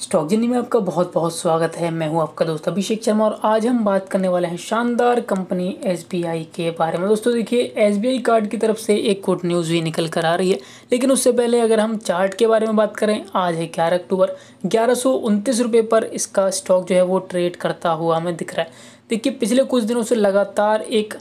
stock journey में आपका बहुत बहुत स्वागत है मैं हूं आपका दोस्त अभिषेक शर्मा और आज हम बात करने वाले हैं शानदार कंपनी एस के बारे में दोस्तों देखिए एस कार्ड की तरफ से एक गुड न्यूज़ भी निकल कर आ रही है लेकिन उससे पहले अगर हम चार्ट के बारे में बात करें आज है ग्यारह अक्टूबर ग्यारह रुपये पर इसका स्टॉक जो है वो ट्रेड करता हुआ हमें दिख रहा है देखिए पिछले कुछ दिनों से लगातार एक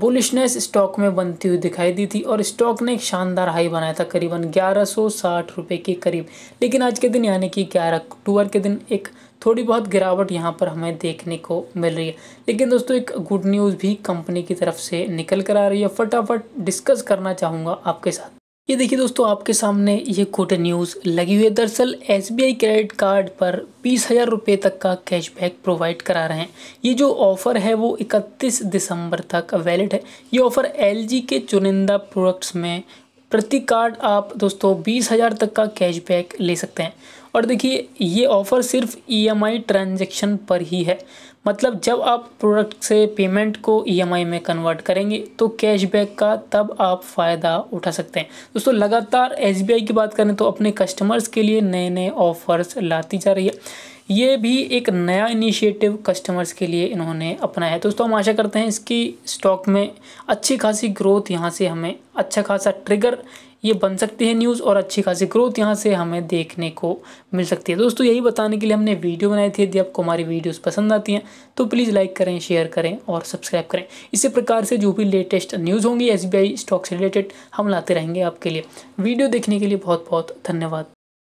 बुलिशनेस स्टॉक में बनती हुई दिखाई दी थी और स्टॉक ने एक शानदार हाई बनाया था करीबन ग्यारह सौ साठ रुपये के करीब लेकिन आज के दिन यानी कि ग्यारह अक्टूबर के दिन एक थोड़ी बहुत गिरावट यहाँ पर हमें देखने को मिल रही है लेकिन दोस्तों एक गुड न्यूज़ भी कंपनी की तरफ से निकल कर आ रही है फटाफट डिस्कस करना चाहूँगा आपके साथ ये देखिए दोस्तों आपके सामने ये गुड न्यूज़ लगी हुई है दरअसल एस क्रेडिट कार्ड पर बीस हज़ार रुपये तक का कैशबैक प्रोवाइड करा रहे हैं ये जो ऑफ़र है वो 31 दिसंबर तक वैलिड है ये ऑफ़र एलजी के चुनिंदा प्रोडक्ट्स में प्रति कार्ड आप दोस्तों बीस हज़ार तक का कैशबैक ले सकते हैं और देखिए ये ऑफ़र सिर्फ ई e एम पर ही है मतलब जब आप प्रोडक्ट से पेमेंट को ईएमआई e में कन्वर्ट करेंगे तो कैशबैक का तब आप फ़ायदा उठा सकते हैं दोस्तों लगातार एसबीआई की बात करें तो अपने कस्टमर्स के लिए नए नए ऑफर्स लाती जा रही है ये भी एक नया इनिशिएटिव कस्टमर्स के लिए इन्होंने अपनाया है दोस्तों हम आशा करते हैं इसकी स्टॉक में अच्छी खासी ग्रोथ यहाँ से हमें अच्छा खासा ट्रिगर ये बन सकती है न्यूज़ और अच्छी खासी ग्रोथ यहाँ से हमें देखने को मिल सकती है दोस्तों यही बताने के लिए हमने वीडियो बनाई थी यदि आपको हमारी वीडियोस पसंद आती हैं तो प्लीज़ लाइक करें शेयर करें और सब्सक्राइब करें इसी प्रकार से जो भी लेटेस्ट न्यूज़ होंगी एस स्टॉक से रिलेटेड हम लाते रहेंगे आपके लिए वीडियो देखने के लिए बहुत बहुत धन्यवाद